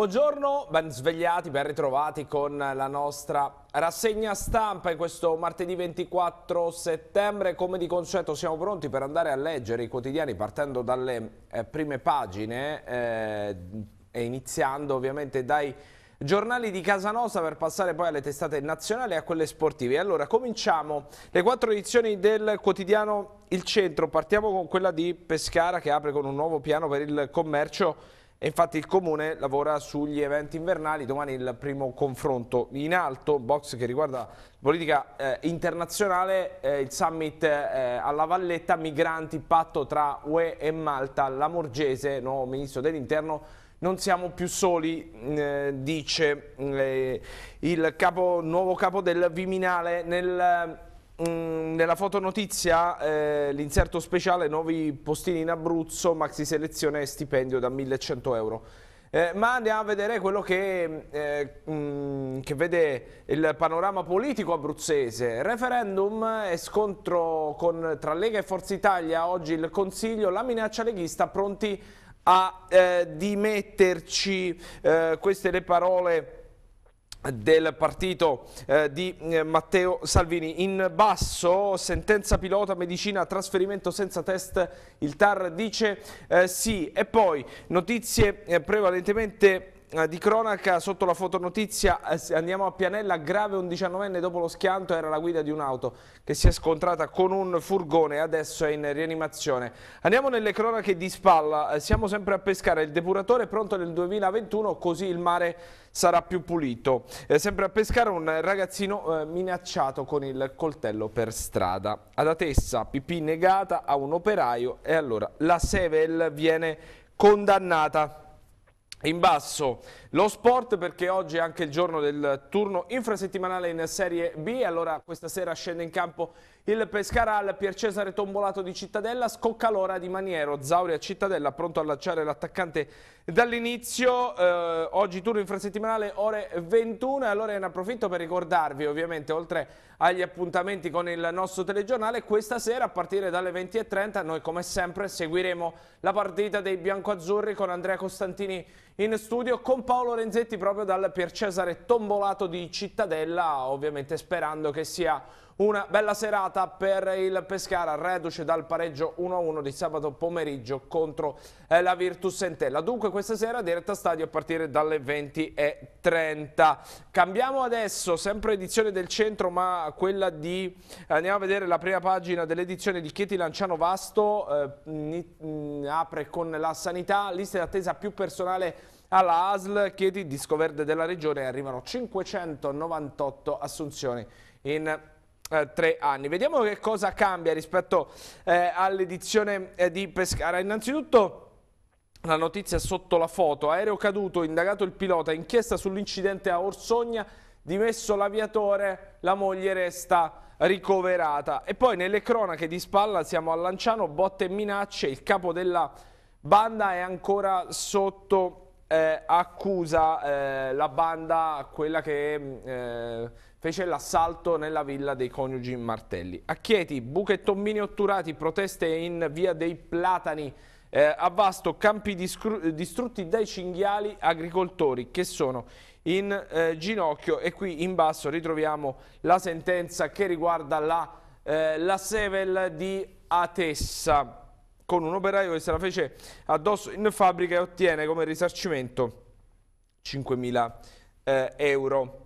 buongiorno, ben svegliati, ben ritrovati con la nostra rassegna stampa in questo martedì 24 settembre. Come di consueto siamo pronti per andare a leggere i quotidiani partendo dalle eh, prime pagine eh, e iniziando ovviamente dai giornali di casa nostra per passare poi alle testate nazionali e a quelle sportive. Allora, cominciamo le quattro edizioni del quotidiano Il Centro. Partiamo con quella di Pescara che apre con un nuovo piano per il commercio e infatti il Comune lavora sugli eventi invernali, domani il primo confronto in alto, box che riguarda politica eh, internazionale, eh, il summit eh, alla Valletta, migranti, patto tra UE e Malta, la Morgese, nuovo ministro dell'interno, non siamo più soli, eh, dice mm, eh, il capo, nuovo capo del Viminale nel Mm, nella fotonotizia eh, l'inserto speciale nuovi postini in Abruzzo, maxi selezione e stipendio da 1100 euro. Eh, ma andiamo a vedere quello che, eh, mh, mm, che, vede il panorama politico abruzzese. Referendum e scontro con, tra Lega e Forza Italia, oggi il Consiglio, la minaccia leghista pronti a eh, dimetterci. Eh, queste le parole del partito eh, di eh, Matteo Salvini. In basso, sentenza pilota, medicina, trasferimento senza test, il TAR dice eh, sì. E poi notizie eh, prevalentemente eh, di cronaca sotto la fotonotizia eh, andiamo a Pianella, grave un 19enne dopo lo schianto era la guida di un'auto che si è scontrata con un furgone adesso è in rianimazione. Andiamo nelle cronache di Spalla, eh, siamo sempre a pescare, il depuratore pronto nel 2021 così il mare sarà più pulito. sempre a pescare un ragazzino minacciato con il coltello per strada. Ad Atessa, pipì negata a un operaio e allora la Sevel viene condannata. In basso lo sport perché oggi è anche il giorno del turno infrasettimanale in Serie B, allora questa sera scende in campo il Pescara al Pier Cesare tombolato di Cittadella, l'ora di Maniero, Zauri a Cittadella pronto a lanciare l'attaccante dall'inizio. Eh, oggi turno infrasettimanale ore 21 allora ne approfitto per ricordarvi ovviamente oltre agli appuntamenti con il nostro telegiornale, questa sera a partire dalle 20.30 noi come sempre seguiremo la partita dei biancoazzurri con Andrea Costantini in studio con Paolo Renzetti proprio dal Pier Cesare tombolato di Cittadella, ovviamente sperando che sia una bella serata per il Pescara, reduce dal pareggio 1-1 di sabato pomeriggio contro eh, la Virtus Sentella. Dunque questa sera diretta stadio a partire dalle 20.30. Cambiamo adesso, sempre edizione del centro, ma quella di... Andiamo a vedere la prima pagina dell'edizione di Chieti Lanciano Vasto, eh, mm, apre con la sanità, lista d'attesa più personale alla ASL, Chieti, disco verde della regione, arrivano 598 assunzioni in eh, tre anni. Vediamo che cosa cambia rispetto eh, all'edizione eh, di Pescara. Innanzitutto... La notizia sotto la foto, aereo caduto, indagato il pilota, inchiesta sull'incidente a Orsogna, dimesso l'aviatore, la moglie resta ricoverata. E poi nelle cronache di spalla siamo a Lanciano, botte e minacce, il capo della banda è ancora sotto eh, accusa, eh, la banda, quella che... Mm, eh, fece l'assalto nella villa dei coniugi Martelli. A Chieti, buche e tombini otturati, proteste in via dei Platani, eh, a Vasto, campi distrutti dai cinghiali, agricoltori che sono in eh, ginocchio e qui in basso ritroviamo la sentenza che riguarda la, eh, la Sevel di Atessa con un operaio che se la fece addosso in fabbrica e ottiene come risarcimento 5.000 eh, euro.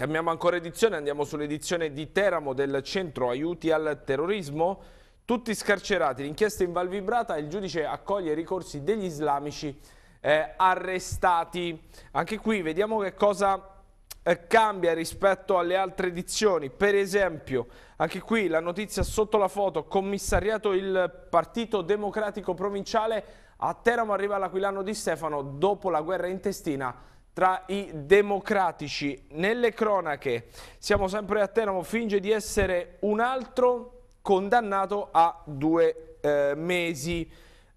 Cambiamo ancora edizione, andiamo sull'edizione di Teramo del centro aiuti al terrorismo. Tutti scarcerati, l'inchiesta in Valvibrata, il giudice accoglie i ricorsi degli islamici eh, arrestati. Anche qui vediamo che cosa eh, cambia rispetto alle altre edizioni. Per esempio, anche qui la notizia sotto la foto, commissariato il Partito Democratico Provinciale, a Teramo arriva l'Aquilano di Stefano dopo la guerra intestina tra i democratici. Nelle cronache siamo sempre a Teramo, finge di essere un altro condannato a due eh, mesi.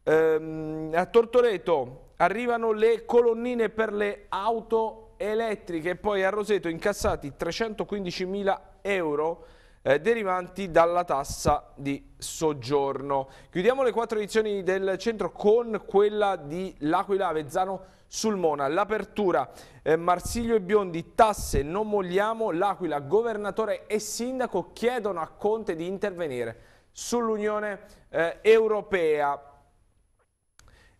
Ehm, a Tortoreto arrivano le colonnine per le auto elettriche e poi a Roseto incassati 315.000 euro eh, derivanti dalla tassa di soggiorno. Chiudiamo le quattro edizioni del centro con quella di L'Aquila Vezzano sul Mona. L'apertura eh, Marsiglio e Biondi, tasse, non mogliamo, l'Aquila, governatore e sindaco chiedono a Conte di intervenire sull'Unione eh, Europea.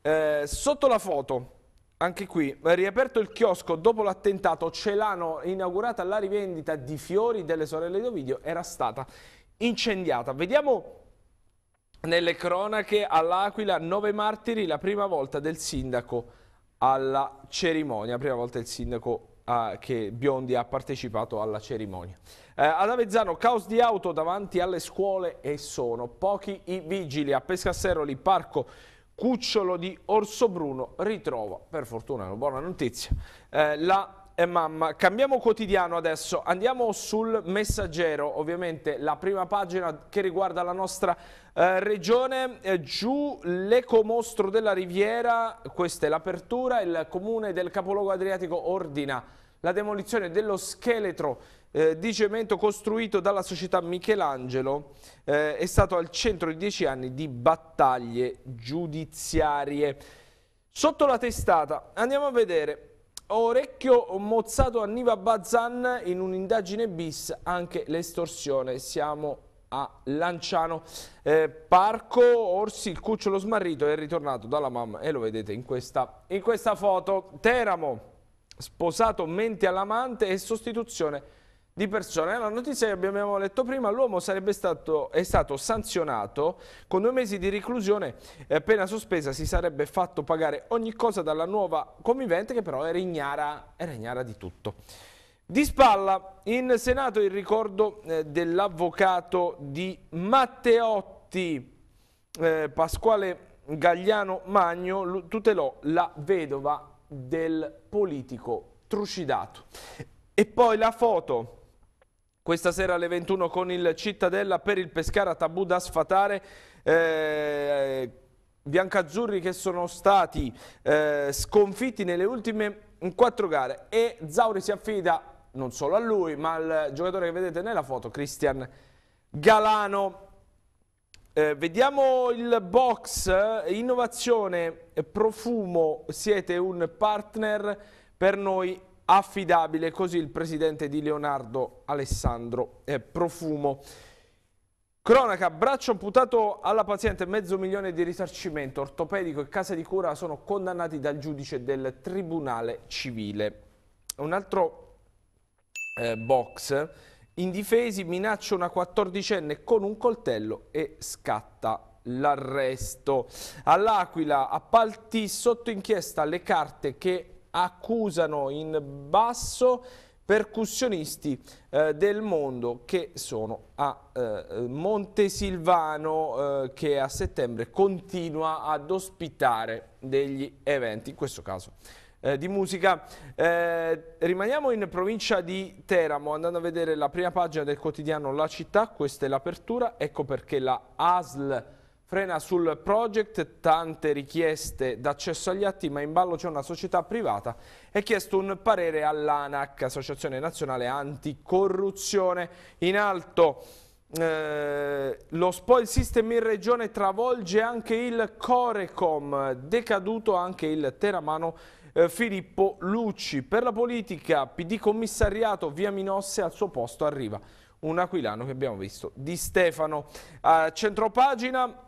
Eh, sotto la foto, anche qui, riaperto il chiosco dopo l'attentato, Celano inaugurata la rivendita di fiori delle sorelle Dovidio era stata incendiata. Vediamo nelle cronache all'Aquila, nove martiri, la prima volta del sindaco alla cerimonia, prima volta il sindaco eh, che Biondi ha partecipato alla cerimonia. Eh, ad Avezzano caos di auto davanti alle scuole e sono pochi i vigili. A Pescasseroli, Parco Cucciolo di Orso Bruno ritrova, per fortuna è una buona notizia, eh, la e eh, mamma. Cambiamo quotidiano adesso, andiamo sul messaggero, ovviamente la prima pagina che riguarda la nostra eh, regione, eh, giù l'ecomostro della riviera, questa è l'apertura, il comune del capoluogo adriatico ordina la demolizione dello scheletro eh, di cemento costruito dalla società Michelangelo eh, è stato al centro di dieci anni di battaglie giudiziarie. Sotto la testata andiamo a vedere Orecchio mozzato a Niva Bazan in un'indagine bis, anche l'estorsione. Siamo a Lanciano. Eh, Parco Orsi, il cucciolo smarrito, è ritornato dalla mamma e lo vedete in questa, in questa foto. Teramo, sposato mente all'amante e sostituzione di persone. La notizia che abbiamo letto prima, l'uomo sarebbe stato, è stato sanzionato con due mesi di reclusione e appena sospesa si sarebbe fatto pagare ogni cosa dalla nuova convivente che però era ignara, era ignara di tutto. Di spalla, in Senato il ricordo eh, dell'avvocato di Matteotti, eh, Pasquale Gagliano Magno, tutelò la vedova del politico trucidato. E poi la foto questa sera alle 21 con il Cittadella per il Pescara tabù da sfatare. Eh, biancazzurri che sono stati eh, sconfitti nelle ultime quattro gare e Zauri si affida non solo a lui ma al giocatore che vedete nella foto, Cristian Galano. Eh, vediamo il box, eh, innovazione, profumo, siete un partner per noi affidabile, così il presidente di Leonardo Alessandro eh, Profumo. Cronaca, braccio amputato alla paziente, mezzo milione di risarcimento ortopedico e casa di cura sono condannati dal giudice del Tribunale Civile. Un altro eh, box, indifesi minaccia una quattordicenne con un coltello e scatta l'arresto. All'Aquila, appalti sotto inchiesta le carte che accusano in basso percussionisti eh, del mondo che sono a eh, Montesilvano eh, che a settembre continua ad ospitare degli eventi, in questo caso eh, di musica. Eh, rimaniamo in provincia di Teramo andando a vedere la prima pagina del quotidiano La Città, questa è l'apertura, ecco perché la ASL frena sul project, tante richieste d'accesso agli atti, ma in ballo c'è una società privata. È chiesto un parere all'ANAC, Associazione Nazionale Anticorruzione. In alto eh, lo spoil system in regione travolge anche il Corecom, decaduto anche il teramano eh, Filippo Lucci. Per la politica, PD commissariato, via Minosse al suo posto arriva un aquilano che abbiamo visto di Stefano. A centropagina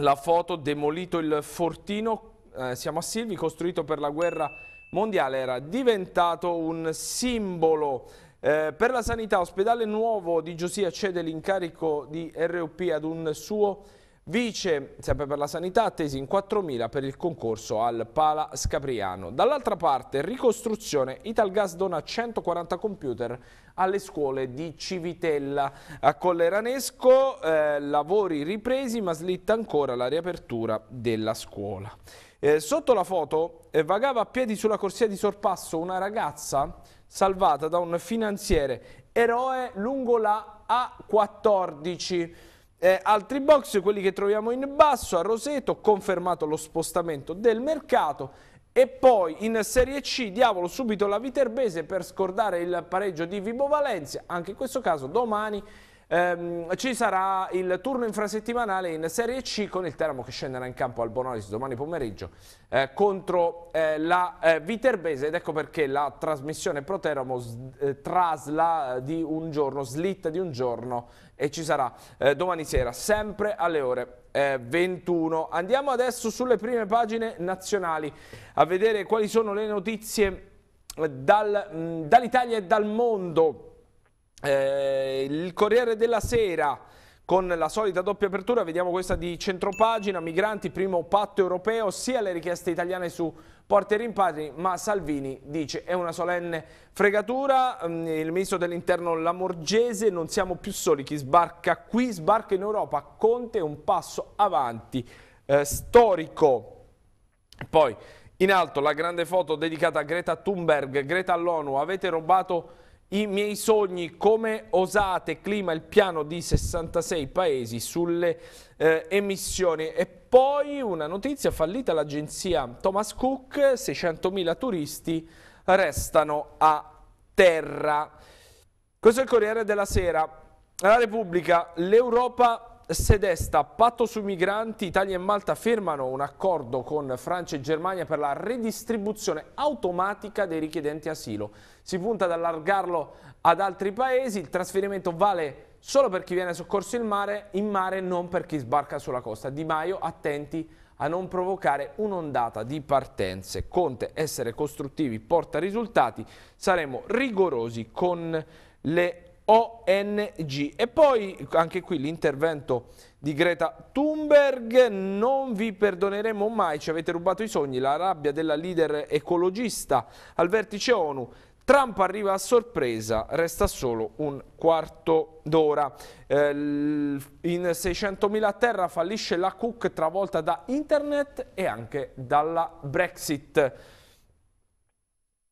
la foto demolito il fortino, eh, siamo a Silvi, costruito per la guerra mondiale, era diventato un simbolo. Eh, per la sanità, ospedale nuovo di Giosia cede l'incarico di RUP ad un suo Vice, sempre per la sanità, attesi in 4.000 per il concorso al Pala Scapriano. Dall'altra parte, ricostruzione, Italgas dona 140 computer alle scuole di Civitella. A Colleranesco, eh, lavori ripresi ma slitta ancora la riapertura della scuola. Eh, sotto la foto eh, vagava a piedi sulla corsia di sorpasso una ragazza salvata da un finanziere eroe lungo la A14. Eh, altri box, quelli che troviamo in basso, a Roseto, confermato lo spostamento del mercato. E poi in Serie C, diavolo subito la Viterbese per scordare il pareggio di Vibo Valencia, anche in questo caso domani Ehm, ci sarà il turno infrasettimanale in Serie C con il Teramo che scenderà in campo al Bonolis domani pomeriggio eh, contro eh, la eh, Viterbese ed ecco perché la trasmissione Pro Teramo eh, trasla eh, di un giorno, slitta di un giorno e ci sarà eh, domani sera sempre alle ore 21. Andiamo adesso sulle prime pagine nazionali a vedere quali sono le notizie dal, dall'Italia e dal mondo eh, il Corriere della Sera con la solita doppia apertura, vediamo questa di centropagina, migranti, primo patto europeo, sia le richieste italiane su porti e rimpatri, ma Salvini dice è una solenne fregatura, mm, il ministro dell'interno Lamorgese, non siamo più soli, chi sbarca qui sbarca in Europa, Conte un passo avanti, eh, storico. Poi in alto la grande foto dedicata a Greta Thunberg, Greta all'ONU, avete rubato i miei sogni, come osate, clima il piano di 66 paesi sulle eh, emissioni. E poi una notizia fallita l'agenzia Thomas Cook, 600.000 turisti restano a terra. Questo è il Corriere della Sera? La Repubblica, l'Europa Sedesta, patto sui migranti, Italia e Malta firmano un accordo con Francia e Germania per la redistribuzione automatica dei richiedenti asilo. Si punta ad allargarlo ad altri paesi, il trasferimento vale solo per chi viene soccorso in mare, in mare non per chi sbarca sulla costa. Di Maio attenti a non provocare un'ondata di partenze. Conte essere costruttivi porta risultati, saremo rigorosi con le ONG. E poi anche qui l'intervento di Greta Thunberg, non vi perdoneremo mai, ci avete rubato i sogni, la rabbia della leader ecologista al vertice ONU, Trump arriva a sorpresa, resta solo un quarto d'ora. Eh, in 600.000 a terra fallisce la Cook travolta da internet e anche dalla Brexit.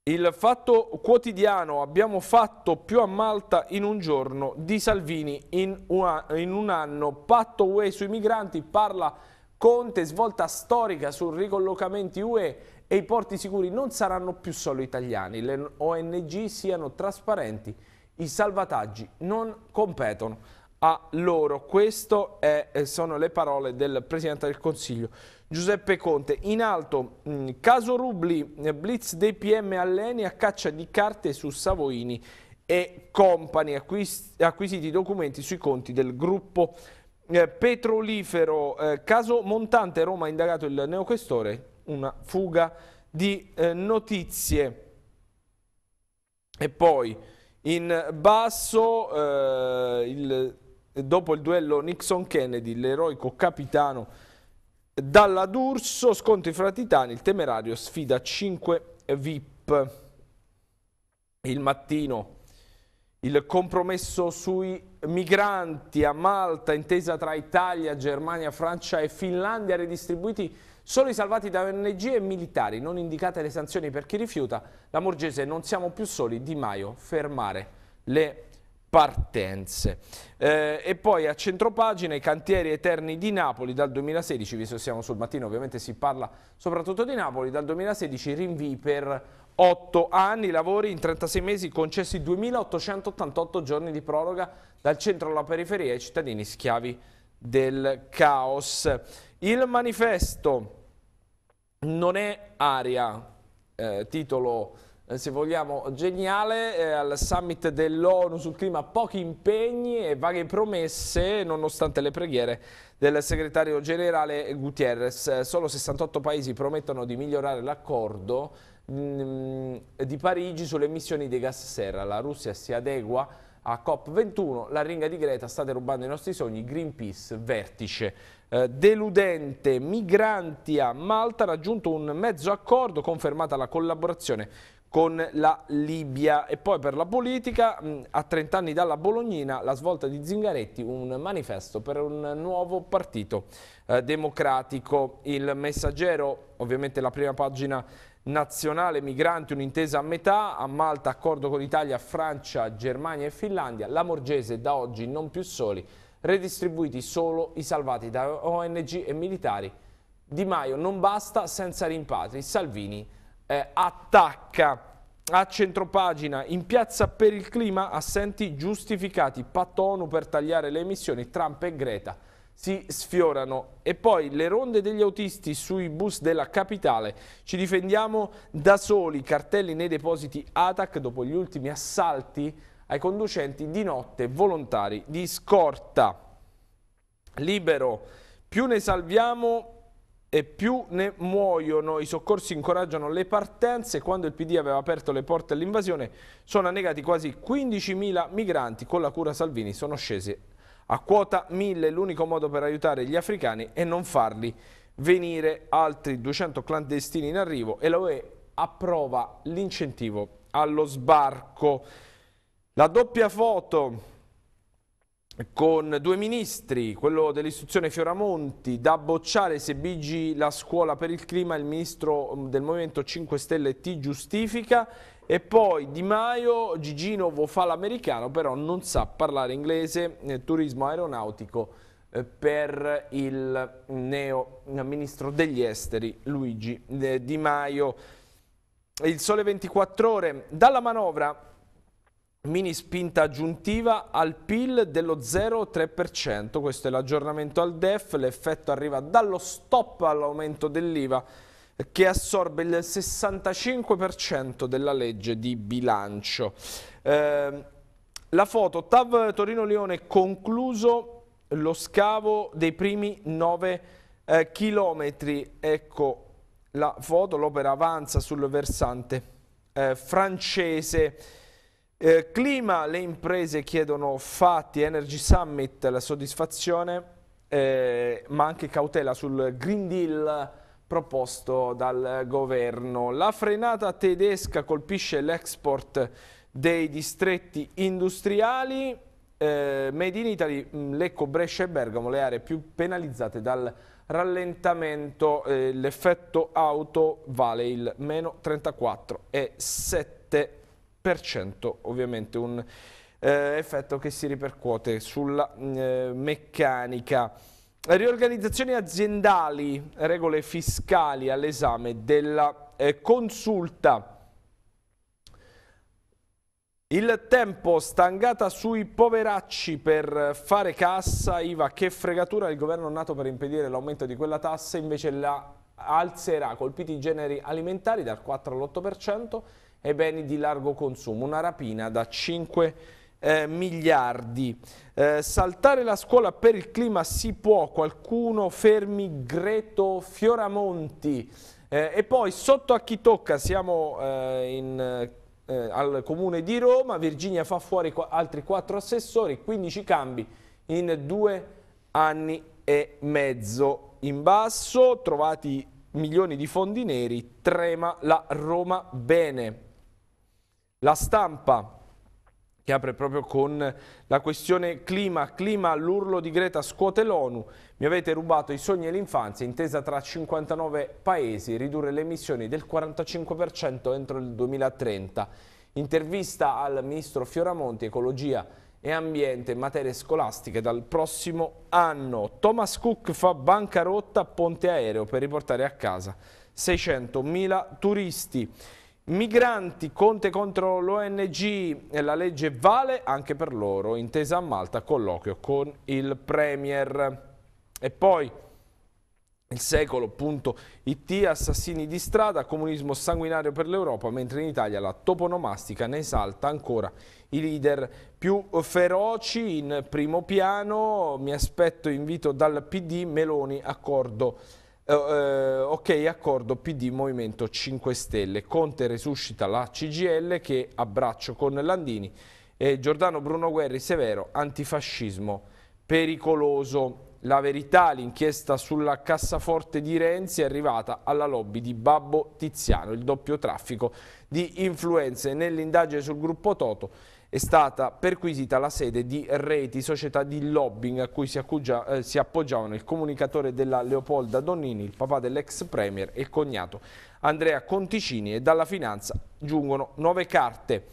Il fatto quotidiano, abbiamo fatto più a Malta in un giorno, di Salvini in un, anno, patto UE sui migranti, parla Conte, svolta storica su ricollocamenti UE e i porti sicuri non saranno più solo italiani, le ONG siano trasparenti, i salvataggi non competono a loro. Queste eh, sono le parole del Presidente del Consiglio. Giuseppe Conte. In alto, mm, caso Rubli, eh, blitz dei PM all'Eni a caccia di carte su Savoini e Company, acquis acquisiti documenti sui conti del gruppo eh, petrolifero. Eh, caso Montante, Roma ha indagato il neoquestore, una fuga di notizie. E poi in basso, il, dopo il duello Nixon-Kennedy, l'eroico capitano dalla D'Urso, scontri fra titani, il temerario sfida 5 VIP. Il mattino, il compromesso sui migranti a Malta, intesa tra Italia, Germania, Francia e Finlandia, redistribuiti solo i salvati da ONG e militari, non indicate le sanzioni per chi rifiuta. La Morgese non siamo più soli, Di Maio fermare le partenze. Eh, e poi a centropagina i cantieri eterni di Napoli dal 2016, visto che siamo sul mattino ovviamente si parla soprattutto di Napoli, dal 2016 rinvii per 8 anni, lavori in 36 mesi, concessi 2.888 giorni di proroga dal centro alla periferia ai cittadini schiavi del caos. Il manifesto non è aria, eh, titolo eh, se vogliamo, geniale, eh, al summit dell'ONU sul clima pochi impegni e varie promesse nonostante le preghiere del segretario generale Gutierrez. Eh, solo 68 paesi promettono di migliorare l'accordo mm, di Parigi sulle emissioni dei gas serra. La Russia si adegua a COP21, la ringa di Greta, state rubando i nostri sogni, Greenpeace, vertice. Eh, deludente, migranti a Malta, raggiunto un mezzo accordo, confermata la collaborazione con la Libia. E poi per la politica, mm, a 30 anni dalla Bolognina, la svolta di Zingaretti, un manifesto per un nuovo partito eh, democratico. Il messaggero, ovviamente la prima pagina nazionale migranti, un'intesa a metà, a Malta accordo con Italia, Francia, Germania e Finlandia, la Morgese da oggi non più soli, redistribuiti solo i salvati da ONG e militari. Di Maio non basta senza rimpatri, Salvini eh, attacca a centropagina in piazza per il clima assenti giustificati pattono per tagliare le emissioni Trump e Greta si sfiorano e poi le ronde degli autisti sui bus della capitale ci difendiamo da soli cartelli nei depositi ATAC dopo gli ultimi assalti ai conducenti di notte volontari di scorta libero più ne salviamo e più ne muoiono. I soccorsi incoraggiano le partenze. Quando il PD aveva aperto le porte all'invasione sono annegati quasi 15.000 migranti. Con la cura Salvini sono scese a quota 1.000. L'unico modo per aiutare gli africani è non farli venire altri 200 clandestini in arrivo e la UE approva l'incentivo allo sbarco. La doppia foto con due ministri, quello dell'istruzione Fioramonti, da bocciare se bigi la scuola per il clima, il ministro mm, del Movimento 5 Stelle ti giustifica e poi Di Maio, Gigino fa l'americano, però non sa parlare inglese, eh, turismo aeronautico eh, per il neo eh, ministro degli esteri Luigi Di Maio. Il sole 24 ore dalla manovra Mini spinta aggiuntiva al PIL dello 0,3%, questo è l'aggiornamento al DEF, l'effetto arriva dallo stop all'aumento dell'IVA che assorbe il 65% della legge di bilancio. Eh, la foto, TAV Torino-Lione concluso lo scavo dei primi 9 eh, chilometri, ecco la foto, l'opera avanza sul versante eh, francese. Eh, clima, le imprese chiedono fatti, Energy Summit, la soddisfazione, eh, ma anche cautela sul Green Deal proposto dal governo. La frenata tedesca colpisce l'export dei distretti industriali, eh, Made in Italy, mm, Lecco, Brescia e Bergamo, le aree più penalizzate dal rallentamento, eh, l'effetto auto vale il meno 34,7% ovviamente un eh, effetto che si ripercuote sulla mm, eh, meccanica. Riorganizzazioni aziendali, regole fiscali all'esame della eh, consulta. Il tempo stangata sui poveracci per fare cassa, IVA che fregatura, il governo nato per impedire l'aumento di quella tassa invece la alzerà, colpiti i generi alimentari dal 4 all'8%, e beni di largo consumo, una rapina da 5 eh, miliardi. Eh, saltare la scuola per il clima si può, qualcuno fermi Greto Fioramonti. Eh, e poi sotto a chi tocca, siamo eh, in, eh, al comune di Roma, Virginia fa fuori qu altri 4 assessori, 15 cambi in due anni e mezzo. In basso trovati milioni di fondi neri, trema la Roma bene la stampa che apre proprio con la questione clima, clima, l'urlo di Greta scuote l'ONU, mi avete rubato i sogni e l'infanzia, intesa tra 59 paesi, ridurre le emissioni del 45% entro il 2030. Intervista al ministro Fioramonti, ecologia e ambiente, materie scolastiche dal prossimo anno. Thomas Cook fa bancarotta a ponte aereo per riportare a casa 600.000 turisti. Migranti, Conte contro l'ONG e la legge vale anche per loro, intesa a Malta, colloquio con il Premier. E poi il secolo, appunto, IT, assassini di strada, comunismo sanguinario per l'Europa, mentre in Italia la toponomastica ne esalta ancora i leader più feroci in primo piano. Mi aspetto invito dal PD, Meloni, accordo eh, eh, ok, accordo PD Movimento 5 Stelle. Conte resuscita la CGL che abbraccio con Landini. E eh, Giordano Bruno Guerri Severo, antifascismo pericoloso. La verità, l'inchiesta sulla cassaforte di Renzi è arrivata alla lobby di Babbo Tiziano, il doppio traffico di influenze. Nell'indagine sul gruppo Toto è stata perquisita la sede di Reti, società di lobbying a cui si, accugia, eh, si appoggiavano il comunicatore della Leopolda Donnini, il papà dell'ex premier e il cognato Andrea Conticini e dalla finanza giungono nuove carte.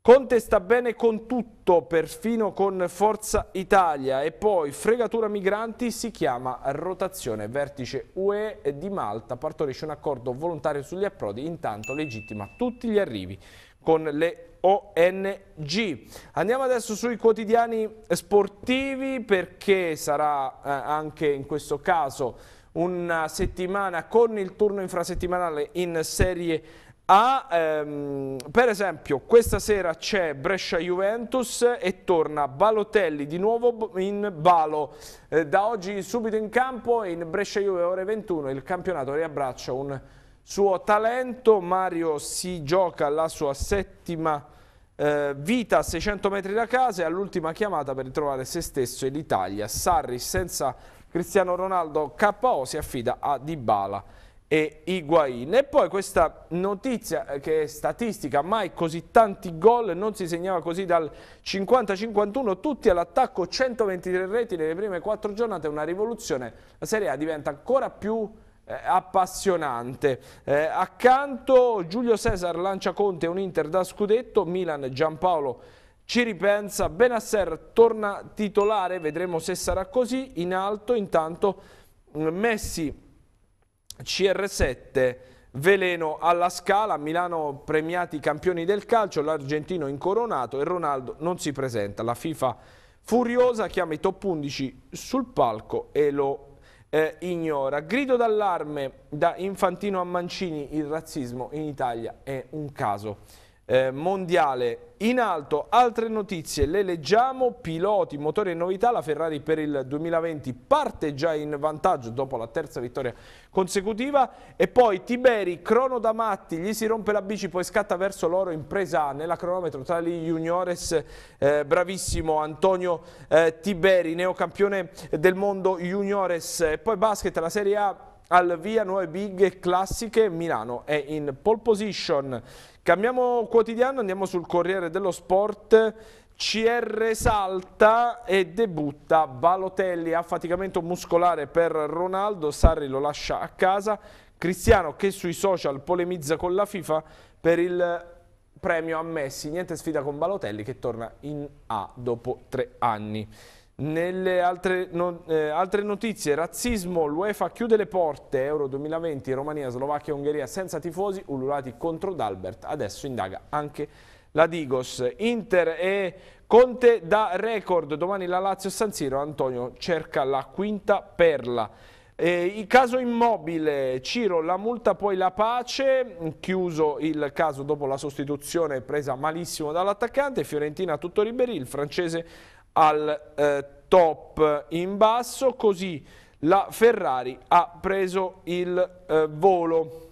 Conte sta bene con tutto, perfino con Forza Italia e poi fregatura migranti si chiama rotazione. Vertice UE di Malta partorisce un accordo volontario sugli approdi, intanto legittima tutti gli arrivi con le ONG. Andiamo adesso sui quotidiani sportivi perché sarà eh, anche in questo caso una settimana con il turno infrasettimanale in Serie A. Ehm, per esempio questa sera c'è Brescia-Juventus e torna Balotelli di nuovo in balo. Eh, da oggi subito in campo in Brescia-Juve ore 21 il campionato riabbraccia un suo talento. Mario si gioca la sua settima eh, vita a 600 metri da casa e all'ultima chiamata per ritrovare se stesso e l'Italia. Sarri senza Cristiano Ronaldo KO si affida a Dybala e Higuain. E poi questa notizia eh, che è statistica, mai così tanti gol, non si segnava così dal 50-51, tutti all'attacco, 123 reti nelle prime quattro giornate, una rivoluzione. La Serie A diventa ancora più eh, appassionante. Eh, accanto Giulio Cesar lancia Conte un Inter da scudetto, Milan Giampaolo ci ripensa, Benasser torna titolare, vedremo se sarà così, in alto intanto mm, Messi CR7 veleno alla scala, Milano premiati campioni del calcio, l'argentino incoronato e Ronaldo non si presenta. La FIFA furiosa chiama i top 11 sul palco e lo eh, ignora. Grido d'allarme da Infantino a Mancini, il razzismo in Italia è un caso eh, mondiale. In alto altre notizie, le leggiamo, piloti, motori e novità, la Ferrari per il 2020 parte già in vantaggio dopo la terza vittoria consecutiva e poi Tiberi, crono da matti, gli si rompe la bici, poi scatta verso l'oro impresa nella cronometro tra gli juniores, eh, bravissimo Antonio eh, Tiberi, neocampione del mondo juniores, poi basket, la Serie A al via, nuove big classiche, Milano è in pole position Cambiamo quotidiano, andiamo sul Corriere dello Sport. CR salta e debutta Balotelli, affaticamento muscolare per Ronaldo, Sarri lo lascia a casa, Cristiano che sui social polemizza con la FIFA per il premio a Messi, niente sfida con Balotelli che torna in A dopo tre anni. Nelle altre, no, eh, altre notizie, razzismo, l'UEFA chiude le porte, Euro 2020, Romania, Slovacchia e Ungheria senza tifosi, ululati contro D'Albert, adesso indaga anche la Digos. Inter e Conte da record, domani la Lazio San Siro, Antonio cerca la quinta perla. Eh, il caso immobile, Ciro, la multa poi la pace, chiuso il caso dopo la sostituzione presa malissimo dall'attaccante, Fiorentina tutto liberi, il francese al eh, top in basso, così la Ferrari ha preso il eh, volo.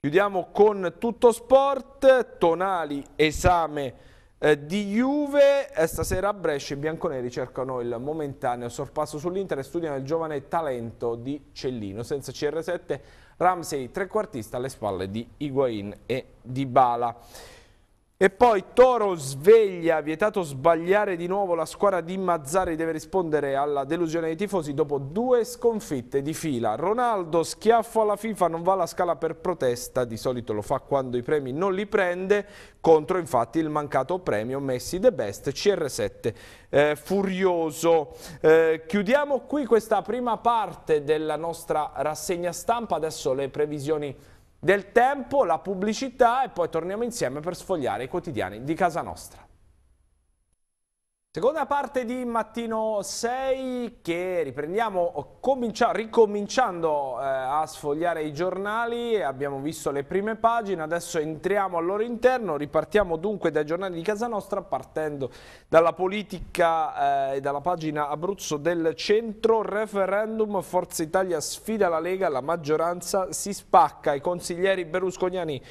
Chiudiamo con tutto sport, Tonali esame eh, di Juve, eh, stasera a Brescia i bianconeri cercano il momentaneo sorpasso sull'Inter e studiano il giovane talento di Cellino, senza CR7 Ramsey trequartista alle spalle di Higuain e di Bala. E poi Toro sveglia, vietato sbagliare di nuovo, la squadra di Mazzari deve rispondere alla delusione dei tifosi dopo due sconfitte di fila. Ronaldo schiaffo alla FIFA, non va alla scala per protesta, di solito lo fa quando i premi non li prende, contro infatti il mancato premio Messi The Best CR7 eh, furioso. Eh, chiudiamo qui questa prima parte della nostra rassegna stampa, adesso le previsioni del tempo, la pubblicità e poi torniamo insieme per sfogliare i quotidiani di casa nostra. Seconda parte di Mattino 6 che riprendiamo ricominciando eh, a sfogliare i giornali, abbiamo visto le prime pagine, adesso entriamo al loro interno, ripartiamo dunque dai giornali di casa nostra partendo dalla politica eh, e eh, dalla pagina Abruzzo del centro, referendum Forza Italia sfida la Lega, la maggioranza si spacca, i consiglieri berlusconiani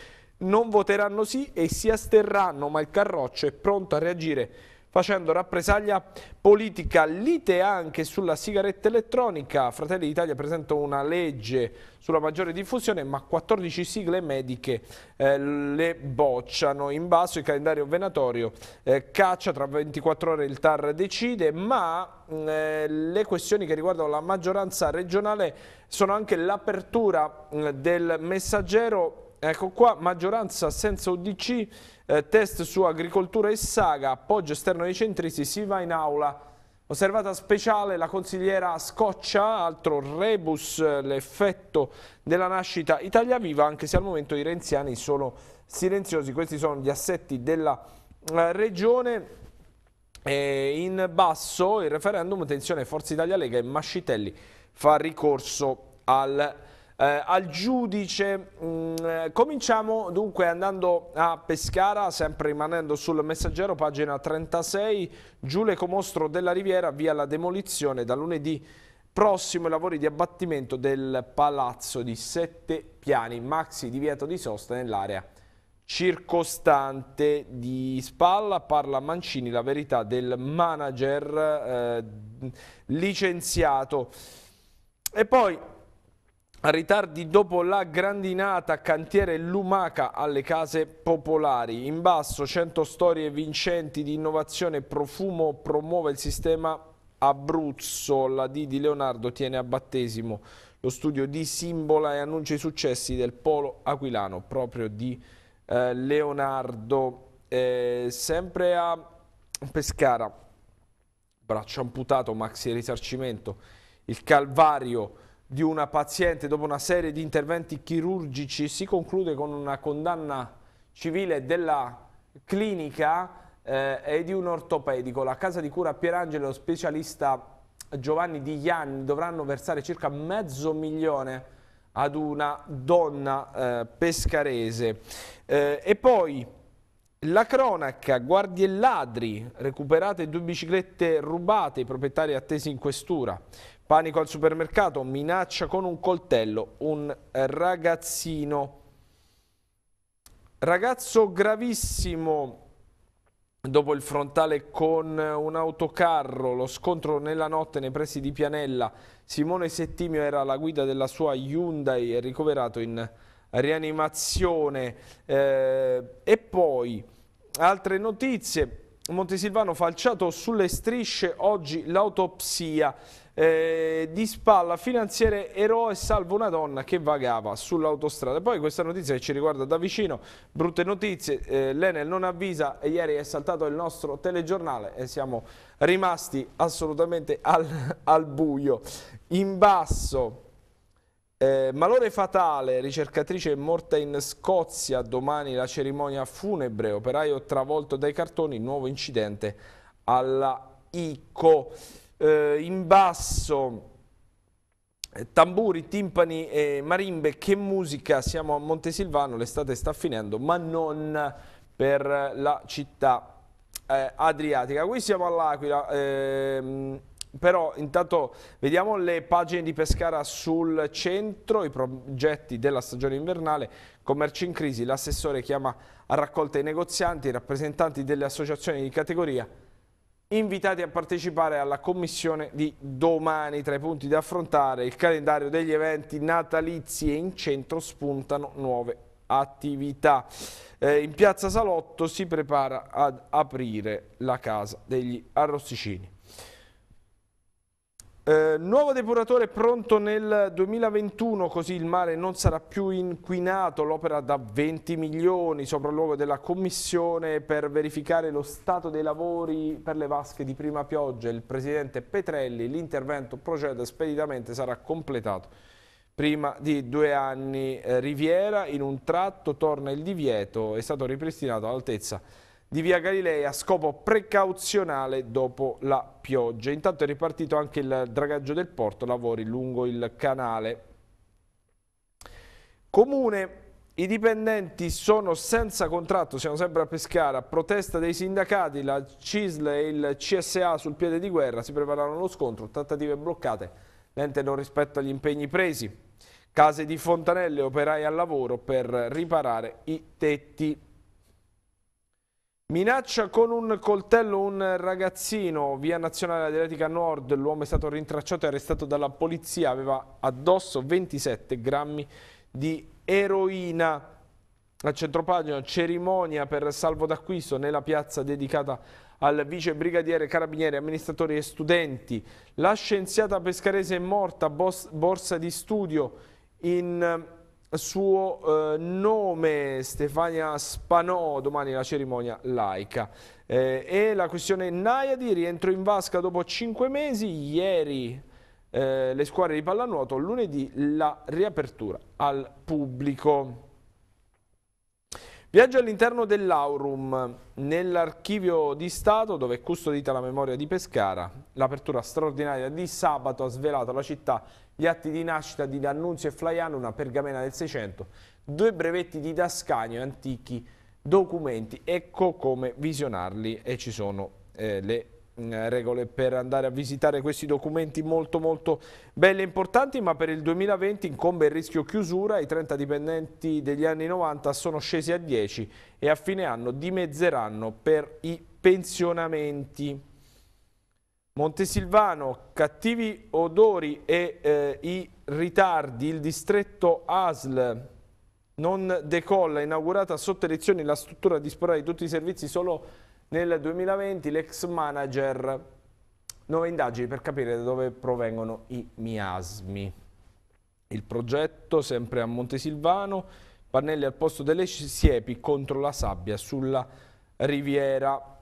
non voteranno sì e si asterranno ma il Carroccio è pronto a reagire facendo rappresaglia politica. Lite anche sulla sigaretta elettronica. Fratelli d'Italia presenta una legge sulla maggiore diffusione, ma 14 sigle mediche eh, le bocciano. In basso il calendario venatorio eh, caccia, tra 24 ore il TAR decide, ma eh, le questioni che riguardano la maggioranza regionale sono anche l'apertura del messaggero Ecco qua, maggioranza senza UDC, eh, test su agricoltura e saga, appoggio esterno ai centristi, si va in aula. Osservata speciale la consigliera Scoccia, altro rebus, eh, l'effetto della nascita Italia Viva, anche se al momento i renziani sono silenziosi. Questi sono gli assetti della eh, regione. E in basso il referendum, tensione Forza Italia Lega e Mascitelli fa ricorso al eh, al giudice. Mh, mm, cominciamo dunque andando a Pescara, sempre rimanendo sul messaggero, pagina 36, Giuleco Mostro della Riviera via la demolizione da lunedì prossimo i lavori di abbattimento del palazzo di sette piani, maxi divieto di sosta nell'area circostante di spalla parla Mancini la verità del manager eh, licenziato e poi a Ritardi dopo la grandinata, cantiere Lumaca alle case popolari. In basso 100 storie vincenti di innovazione profumo promuove il sistema Abruzzo. La D di Leonardo tiene a battesimo lo studio di Simbola e annuncia i successi del polo aquilano proprio di eh, Leonardo. Eh, sempre a Pescara, braccio amputato, maxi risarcimento, il Calvario di una paziente dopo una serie di interventi chirurgici si conclude con una condanna civile della clinica eh, e di un ortopedico. La casa di cura Pierangelo e lo specialista Giovanni Di Ianni dovranno versare circa mezzo milione ad una donna eh, pescarese. Eh, e poi la cronaca, guardie e ladri, recuperate due biciclette rubate, i proprietari attesi in questura. Panico al supermercato, minaccia con un coltello un ragazzino. Ragazzo gravissimo dopo il frontale con un autocarro, lo scontro nella notte nei pressi di Pianella. Simone Settimio era alla guida della sua Hyundai e ricoverato in rianimazione. Eh, e poi altre notizie, Montesilvano falciato sulle strisce, oggi l'autopsia eh, di spalla, finanziere eroe salvo una donna che vagava sull'autostrada. Poi questa notizia che ci riguarda da vicino, brutte notizie, eh, l'Enel non avvisa, ieri è saltato il nostro telegiornale e siamo rimasti assolutamente al, al buio. In basso eh, Malore Fatale, ricercatrice morta in Scozia, domani la cerimonia funebre, operaio travolto dai cartoni, nuovo incidente alla ICO. Eh, in basso, tamburi, timpani e marimbe, che musica, siamo a Montesilvano, l'estate sta finendo, ma non per la città eh, adriatica. Qui siamo all'Aquila. Ehm, però intanto vediamo le pagine di Pescara sul centro, i progetti della stagione invernale, commercio in crisi, l'assessore chiama a raccolta i negozianti, i rappresentanti delle associazioni di categoria, invitati a partecipare alla commissione di domani. Tra i punti da affrontare, il calendario degli eventi natalizi e in centro spuntano nuove attività. Eh, in piazza Salotto si prepara ad aprire la casa degli arrosticini. Eh, nuovo depuratore pronto nel 2021, così il mare non sarà più inquinato, l'opera da 20 milioni, sopralluogo della commissione per verificare lo stato dei lavori per le vasche di prima pioggia. Il presidente Petrelli, l'intervento procede speditamente, sarà completato prima di due anni. Eh, Riviera in un tratto torna il divieto, è stato ripristinato all'altezza di Via Galilea a scopo precauzionale dopo la pioggia. Intanto è ripartito anche il dragaggio del porto, lavori lungo il canale. Comune, i dipendenti sono senza contratto, siamo sempre a Pescara, protesta dei sindacati, la CISL e il CSA sul piede di guerra si preparano allo scontro, trattative bloccate, l'ente non rispetta gli impegni presi. Case di Fontanelle, operai al lavoro per riparare i tetti. Minaccia con un coltello un ragazzino, via nazionale Adriatica Nord, l'uomo è stato rintracciato e arrestato dalla polizia, aveva addosso 27 grammi di eroina. A centropagina cerimonia per salvo d'acquisto nella piazza dedicata al vice brigadiere carabinieri, amministratori e studenti. La scienziata pescarese è morta, borsa di studio in suo eh, nome Stefania Spanò domani la cerimonia laica eh, e la questione Naiadi rientro in vasca dopo 5 mesi ieri eh, le squadre di pallanuoto lunedì la riapertura al pubblico Viaggio all'interno dell'Aurum, nell'archivio di Stato dove è custodita la memoria di Pescara. L'apertura straordinaria di sabato ha svelato la città gli atti di nascita di D'Annunzio e Flaiano, una pergamena del 600, due brevetti di Dascanio, antichi documenti. Ecco come visionarli e ci sono eh, le mm, regole per andare a visitare questi documenti molto molto belli e importanti ma per il 2020 incombe il rischio chiusura i 30 dipendenti degli anni 90 sono scesi a 10 e a fine anno dimezzeranno per i pensionamenti Montesilvano, cattivi odori e eh, i ritardi, il distretto ASL non decolla, inaugurata sotto elezioni la struttura disporrà di tutti i servizi solo nel 2020, l'ex manager, nuove indagini per capire da dove provengono i miasmi. Il progetto, sempre a Montesilvano, pannelli al posto delle siepi contro la sabbia sulla riviera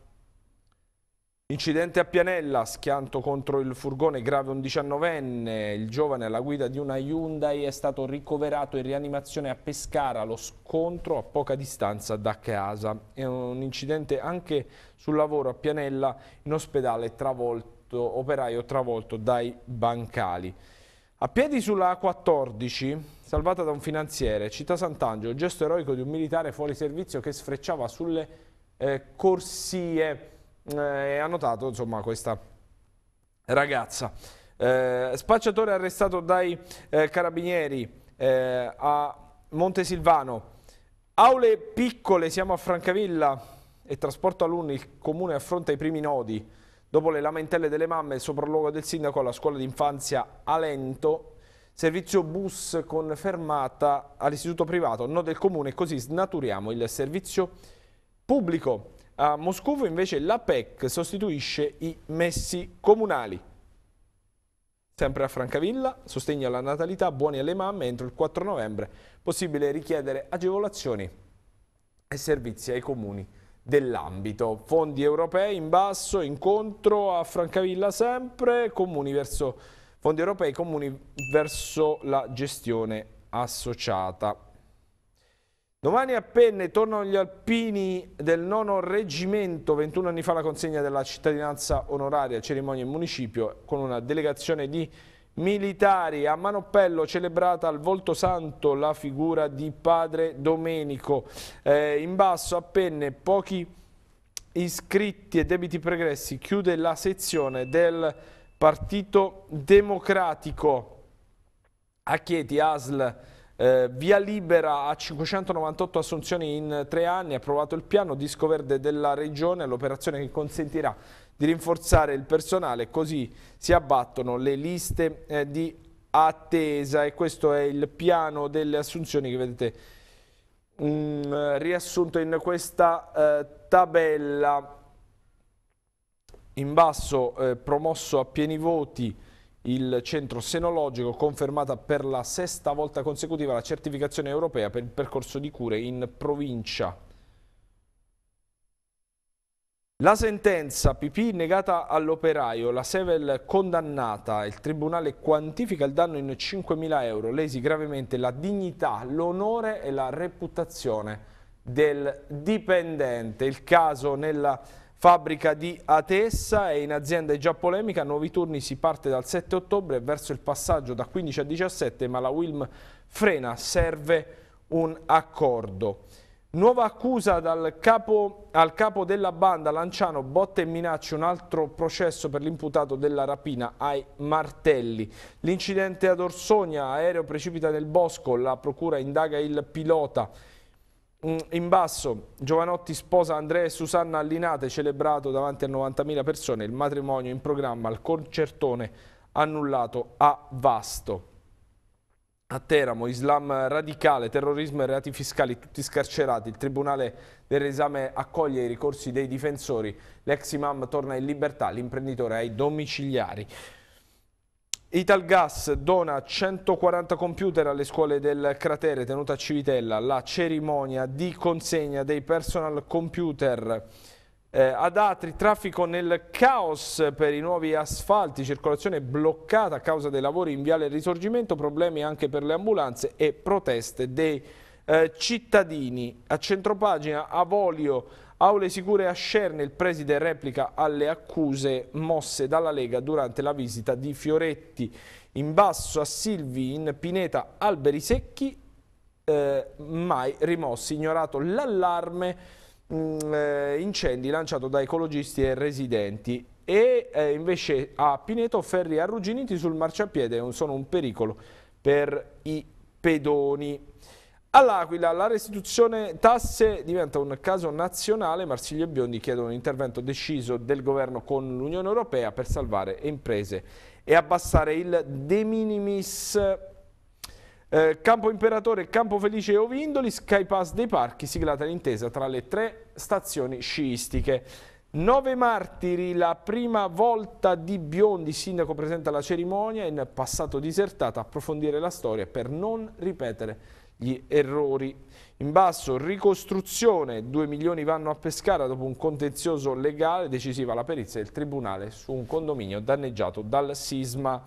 Incidente a Pianella, schianto contro il furgone, grave un diciannovenne, il giovane alla guida di una Hyundai è stato ricoverato in rianimazione a Pescara, lo scontro a poca distanza da casa. È un incidente anche sul lavoro a Pianella, in ospedale travolto, operaio travolto dai bancali. A piedi sulla A14, salvata da un finanziere, Città Sant'Angelo, gesto eroico di un militare fuori servizio che sfrecciava sulle eh, corsie eh, e ha notato insomma, questa ragazza. Eh, spacciatore arrestato dai eh, carabinieri eh, a Montesilvano. Aule piccole, siamo a Francavilla e trasporto alunni, il comune affronta i primi nodi. Dopo le lamentelle delle mamme, il sopralluogo del sindaco alla scuola d'infanzia Alento, servizio bus con fermata all'istituto privato, no del comune, così snaturiamo il servizio pubblico. A Moscovo invece la PEC sostituisce i messi comunali. Sempre a Francavilla, sostegno alla natalità, buoni alle mamme entro il 4 novembre. Possibile richiedere agevolazioni e servizi ai comuni dell'ambito. Fondi europei in basso, incontro a Francavilla sempre, comuni verso, fondi europei, comuni verso la gestione associata. Domani a Penne tornano gli alpini del nono reggimento, 21 anni fa la consegna della cittadinanza onoraria, cerimonia in municipio con una delegazione di militari. A Manopello celebrata al volto santo la figura di padre Domenico. Eh, in basso a Penne pochi iscritti e debiti pregressi chiude la sezione del Partito Democratico. A Chieti, ASL eh, via libera a 598 assunzioni in tre anni, approvato il piano disco verde della regione, l'operazione che consentirà di rinforzare il personale, così si abbattono le liste eh, di attesa e questo è il piano delle assunzioni che vedete mh, eh, riassunto in questa eh, tabella. In basso eh, promosso a pieni voti il centro senologico confermata per la sesta volta consecutiva la certificazione europea per il percorso di cure in provincia. La sentenza PP negata all'operaio, la Sevel condannata, il tribunale quantifica il danno in 5.000 euro, lesi gravemente la dignità, l'onore e la reputazione del dipendente. Il caso nella Fabbrica di Atessa e in azienda è già polemica, nuovi turni si parte dal 7 ottobre verso il passaggio da 15 a 17 ma la Wilm frena, serve un accordo. Nuova accusa capo, al capo della banda Lanciano, botte e minacce, un altro processo per l'imputato della rapina ai martelli. L'incidente ad Orsonia, aereo precipita nel bosco, la procura indaga il pilota. Mm, in basso Giovanotti sposa Andrea e Susanna Allinate, celebrato davanti a 90.000 persone il matrimonio in programma al concertone annullato a Vasto. A Teramo, Islam radicale, terrorismo e reati fiscali tutti scarcerati. Il Tribunale del Reesame accoglie i ricorsi dei difensori. L'ex imam torna in libertà, l'imprenditore ai domiciliari. Italgas dona 140 computer alle scuole del cratere tenuta a Civitella, la cerimonia di consegna dei personal computer eh, ad Atri, traffico nel caos per i nuovi asfalti, circolazione bloccata a causa dei lavori in Viale Risorgimento, problemi anche per le ambulanze e proteste dei eh, cittadini. A centropagina Avolio Aule sicure a Scerne, il preside replica alle accuse mosse dalla Lega durante la visita di Fioretti. In basso a Silvi, in Pineta, alberi secchi, eh, mai rimossi, ignorato l'allarme mm, eh, incendi lanciato da ecologisti e residenti. E eh, invece a Pineto ferri arrugginiti sul marciapiede sono un pericolo per i pedoni. All'Aquila la restituzione tasse diventa un caso nazionale, Marsiglia e Biondi chiedono un intervento deciso del governo con l'Unione Europea per salvare imprese e abbassare il de minimis eh, Campo Imperatore, Campo Felice e Ovindoli, Skypass dei Parchi, siglata l'intesa tra le tre stazioni sciistiche. Nove martiri, la prima volta di Biondi, sindaco presenta la cerimonia, in passato disertata, approfondire la storia per non ripetere gli errori. In basso ricostruzione, 2 milioni vanno a Pescara dopo un contenzioso legale, decisiva la perizia del Tribunale su un condominio danneggiato dal sisma.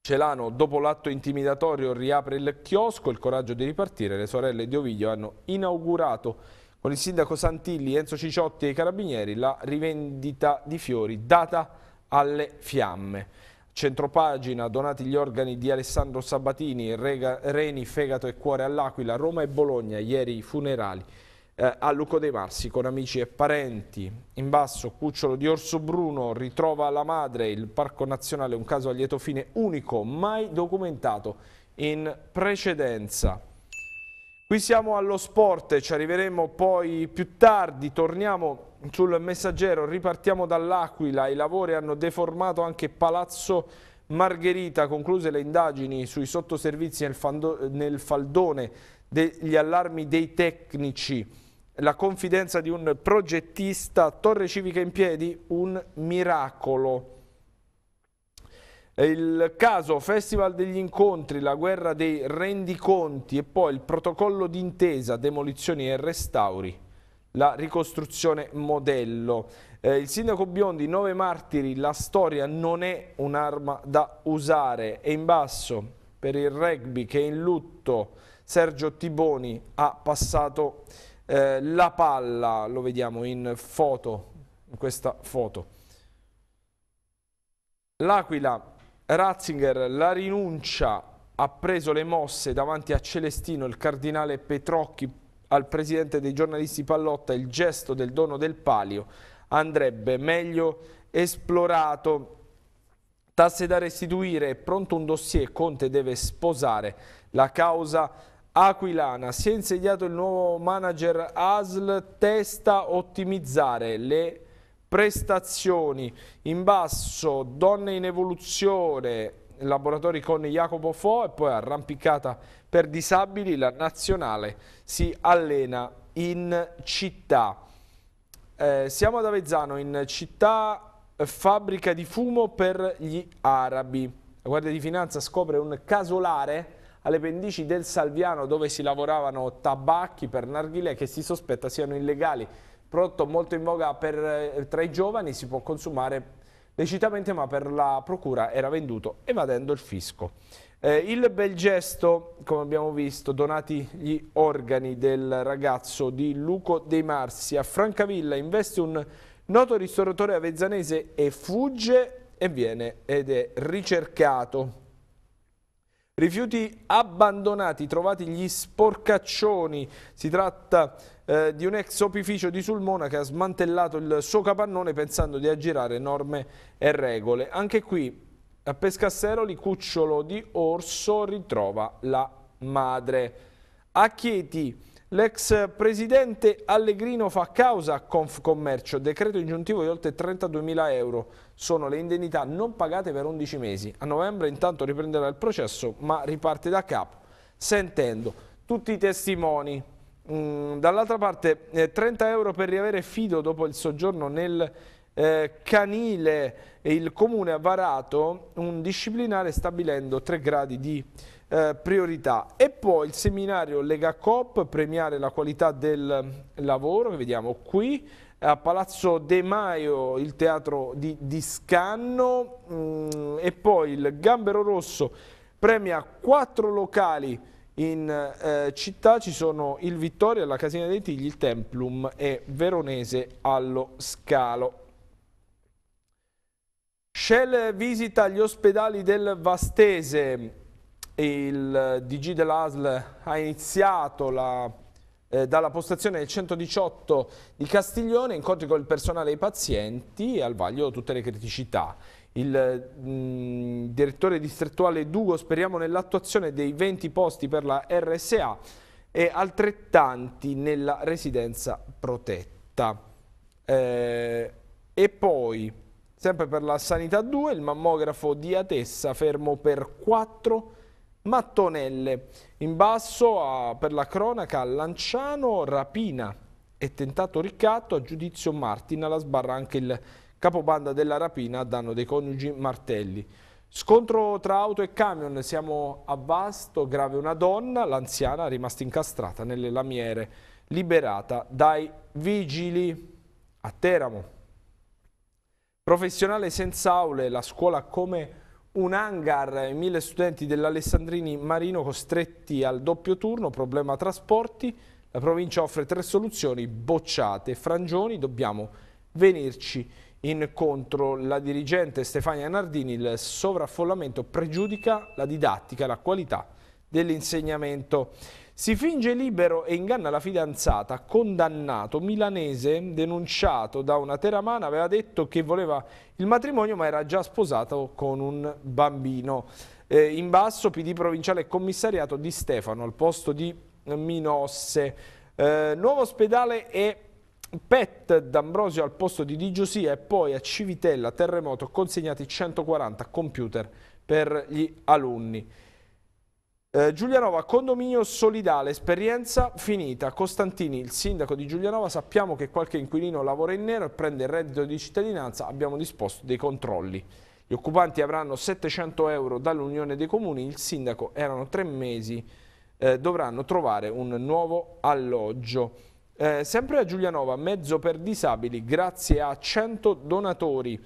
Celano, dopo l'atto intimidatorio, riapre il chiosco, il coraggio di ripartire, le sorelle di Ovidio hanno inaugurato con il sindaco Santilli, Enzo Ciciotti e i carabinieri la rivendita di fiori data alle fiamme. Centropagina, donati gli organi di Alessandro Sabatini, Rega, Reni, Fegato e Cuore all'Aquila, Roma e Bologna, ieri i funerali eh, a Luco dei Marsi con amici e parenti. In basso, Cucciolo di Orso Bruno ritrova la madre, il Parco Nazionale, un caso a lieto fine unico, mai documentato in precedenza. Qui siamo allo sport, ci arriveremo poi più tardi, torniamo sul messaggero, ripartiamo dall'Aquila, i lavori hanno deformato anche Palazzo Margherita, concluse le indagini sui sottoservizi nel, fando, nel faldone degli allarmi dei tecnici, la confidenza di un progettista, Torre Civica in piedi, un miracolo. Il caso Festival degli Incontri, la guerra dei rendiconti e poi il protocollo d'intesa, demolizioni e restauri, la ricostruzione modello. Eh, il sindaco Biondi, nove martiri, la storia non è un'arma da usare. E in basso, per il rugby che è in lutto, Sergio Tiboni ha passato eh, la palla, lo vediamo in foto, in questa foto. L'Aquila Ratzinger la rinuncia ha preso le mosse davanti a Celestino, il cardinale Petrocchi, al presidente dei giornalisti Pallotta, il gesto del dono del palio andrebbe meglio esplorato. Tasse da restituire, è pronto un dossier, Conte deve sposare la causa aquilana. Si è insediato il nuovo manager ASL, testa ottimizzare le prestazioni. In basso donne in evoluzione, laboratori con Jacopo Fo e poi arrampicata per disabili, la nazionale si allena in città. Eh, siamo ad Avezzano, in città eh, fabbrica di fumo per gli arabi. La Guardia di Finanza scopre un casolare alle pendici del Salviano dove si lavoravano tabacchi per narghile che si sospetta siano illegali prodotto molto in voga per, eh, tra i giovani, si può consumare lecitamente ma per la procura era venduto evadendo il fisco. Eh, il bel gesto, come abbiamo visto, donati gli organi del ragazzo di Luco De Marsi a Francavilla, investe un noto ristoratore avezzanese e fugge e viene ed è ricercato. Rifiuti abbandonati, trovati gli sporcaccioni. Si tratta eh, di un ex opificio di Sulmona che ha smantellato il suo capannone pensando di aggirare norme e regole. Anche qui a Pescasseroli Cucciolo di Orso ritrova la madre. A Chieti L'ex presidente Allegrino fa causa a Confcommercio, decreto ingiuntivo di oltre 32.000 euro. Sono le indennità non pagate per 11 mesi. A novembre intanto riprenderà il processo, ma riparte da capo, sentendo tutti i testimoni. Mm, dall'altra parte eh, 30 euro per riavere fido dopo il soggiorno nel eh, canile. Il comune ha varato un disciplinare stabilendo tre gradi di eh, priorità. E poi il seminario Lega Coop, premiare la qualità del mm, lavoro, che vediamo qui, a Palazzo De Maio il teatro di, di Scanno mh, mm, e poi il Gambero Rosso premia quattro locali in eh, città ci sono il Vittoria, la Casina dei Tigli, il Templum e Veronese allo Scalo. Shell visita gli ospedali del Vastese, il eh, DG dell'ASL ha iniziato la, eh, dalla postazione del 118 di Castiglione, incontri con il personale e i pazienti e al vaglio tutte le criticità. Il mh, mm, direttore distrettuale Dugo speriamo nell'attuazione dei 20 posti per la RSA e altrettanti nella residenza protetta. Eh, e poi, sempre per la Sanità 2, il mammografo di Atessa fermo per 4 mattonelle. In basso a, per la cronaca Lanciano rapina e tentato ricatto a giudizio Martin alla sbarra anche il capobanda della rapina a danno dei coniugi Martelli. Scontro tra auto e camion, siamo a Vasto, grave una donna, l'anziana rimasta incastrata nelle lamiere, liberata dai vigili a Teramo. Professionale senza aule, la scuola come un hangar, mille studenti dell'Alessandrini Marino costretti al doppio turno, problema trasporti, la provincia offre tre soluzioni, bocciate, frangioni, dobbiamo venirci incontro. La dirigente Stefania Nardini, il sovraffollamento pregiudica la didattica e la qualità dell'insegnamento. Si finge libero e inganna la fidanzata, condannato, milanese, denunciato da una teramana, aveva detto che voleva il matrimonio ma era già sposato con un bambino. Eh, in basso PD provinciale e commissariato di Stefano al posto di Minosse. Eh, nuovo ospedale e PET d'Ambrosio al posto di Di e poi a Civitella, terremoto, consegnati 140 computer per gli alunni. Eh, Giulianova, condominio solidale, esperienza finita. Costantini, il sindaco di Giulianova, sappiamo che qualche inquilino lavora in nero e prende il reddito di cittadinanza, abbiamo disposto dei controlli. Gli occupanti avranno 700 euro dall'Unione dei Comuni, il sindaco erano tre mesi, eh, dovranno trovare un nuovo alloggio. Eh, sempre a Giulianova, mezzo per disabili, grazie a 100 donatori.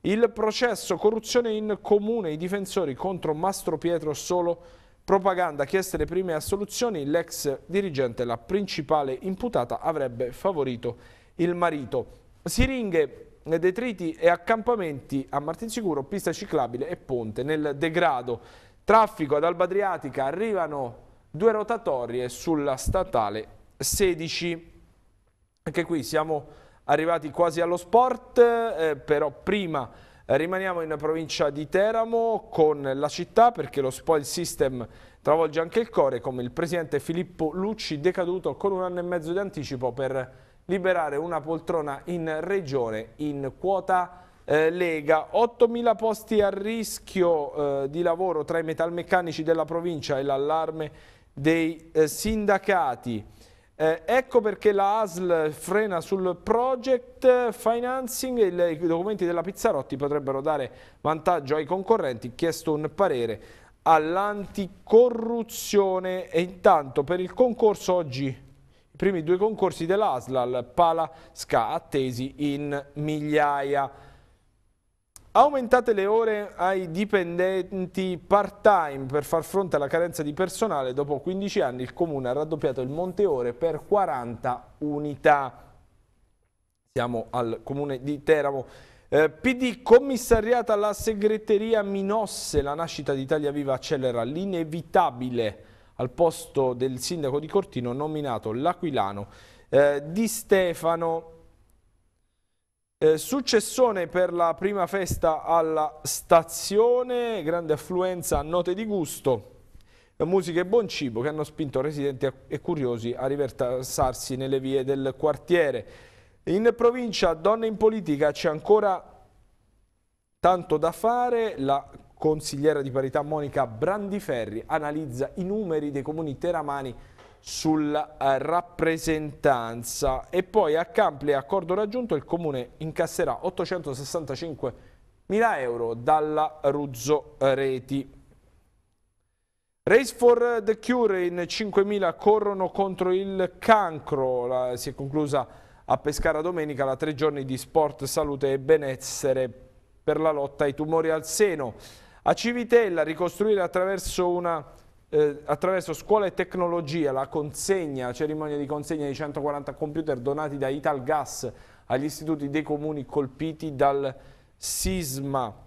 Il processo corruzione in comune, i difensori contro Mastro Pietro solo propaganda chieste le prime assoluzioni, l'ex dirigente, la principale imputata, avrebbe favorito il marito. Siringhe, detriti e accampamenti a Martinsicuro, pista ciclabile e ponte nel degrado. Traffico ad Alba Adriatica, arrivano due rotatorie sulla statale 16. Anche qui siamo arrivati quasi allo sport, eh, però prima Rimaniamo in provincia di Teramo con la città perché lo spoil system travolge anche il core come il presidente Filippo Lucci decaduto con un anno e mezzo di anticipo per liberare una poltrona in regione in quota eh, Lega. 8.000 posti a rischio eh, di lavoro tra i metalmeccanici della provincia e l'allarme dei eh, sindacati. Eh, ecco perché la ASL frena sul project financing, e i documenti della Pizzarotti potrebbero dare vantaggio ai concorrenti, chiesto un parere all'anticorruzione e intanto per il concorso oggi i primi due concorsi dell'ASL al Pala Ska attesi in migliaia. Aumentate le ore ai dipendenti part-time per far fronte alla carenza di personale. Dopo 15 anni il Comune ha raddoppiato il monte ore per 40 unità. Siamo al Comune di Teramo. Eh, PD commissariata alla segreteria Minosse, la nascita di Italia Viva accelera l'inevitabile. Al posto del sindaco di Cortino nominato l'Aquilano eh, Di Stefano eh, successone per la prima festa alla stazione, grande affluenza note di gusto, musica e buon cibo che hanno spinto residenti e curiosi a riversarsi nelle vie del quartiere. In provincia Donne in Politica c'è ancora tanto da fare, la consigliera di parità Monica Brandiferri analizza i numeri dei comuni teramani sulla eh, rappresentanza e poi a Campli accordo raggiunto il comune incasserà 865 mila euro dalla Ruzzo Reti. Race for the Cure in 5.000 corrono contro il cancro, la, si è conclusa a Pescara domenica la tre giorni di sport, salute e benessere per la lotta ai tumori al seno. A Civitella ricostruire attraverso una eh, attraverso scuola e tecnologia la consegna, la cerimonia di consegna di 140 computer donati da Italgas agli istituti dei comuni colpiti dal sisma.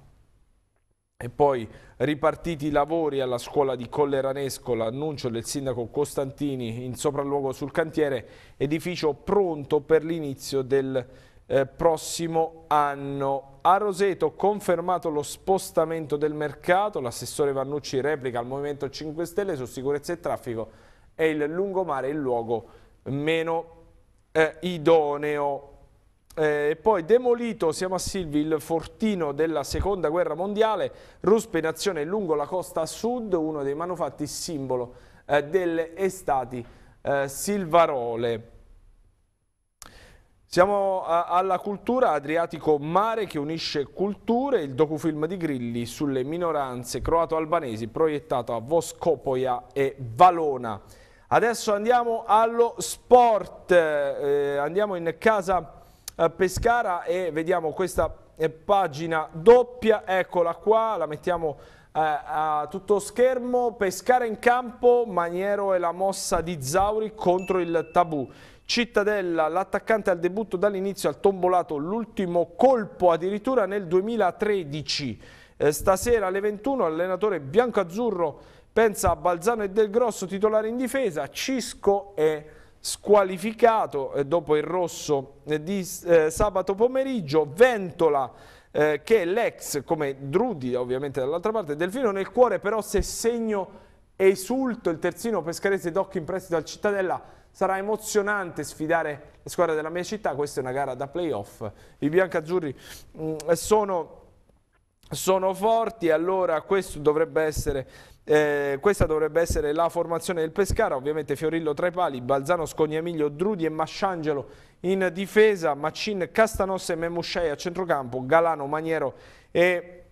E poi ripartiti i lavori alla scuola di Colleranesco, l'annuncio del sindaco Costantini in sopralluogo sul cantiere, edificio pronto per l'inizio del eh, prossimo anno. A Roseto confermato lo spostamento del mercato, l'assessore Vannucci replica al Movimento 5 Stelle su sicurezza e traffico è il lungomare il luogo meno eh, idoneo. Eh, poi demolito, siamo a Silvi, il fortino della seconda guerra mondiale, ruspe in azione lungo la costa sud, uno dei manufatti simbolo eh, delle estati eh, silvarole. Siamo alla cultura Adriatico Mare che unisce culture, il docufilm di Grilli sulle minoranze croato-albanesi proiettato a Voscopoia e Valona. Adesso andiamo allo sport, eh, andiamo in casa eh, Pescara e vediamo questa eh, pagina doppia, eccola qua, la mettiamo eh, a tutto schermo, Pescara in campo, Maniero e la mossa di Zauri contro il tabù. Cittadella, l'attaccante al debutto dall'inizio al tombolato, l'ultimo colpo addirittura nel 2013. Eh, stasera alle 21 allenatore bianco-azzurro pensa a Balzano e Del Grosso titolare in difesa, Cisco è squalificato eh, dopo il rosso eh, di sabato pomeriggio, Ventola che è l'ex come Drudi ovviamente dall'altra parte, Delfino nel cuore però se segno esulto il terzino pescarese Doc in prestito al Cittadella Sarà emozionante sfidare le squadre della mia città, questa è una gara da playoff. I biancazzurri mh, mm, sono sono forti, allora dovrebbe essere, eh, questa dovrebbe essere la formazione del Pescara, ovviamente Fiorillo tra i pali, Balzano, Scognamiglio, Drudi e Masciangelo in difesa, Macin, Castanosse e Memusciai a centrocampo, Galano, Maniero e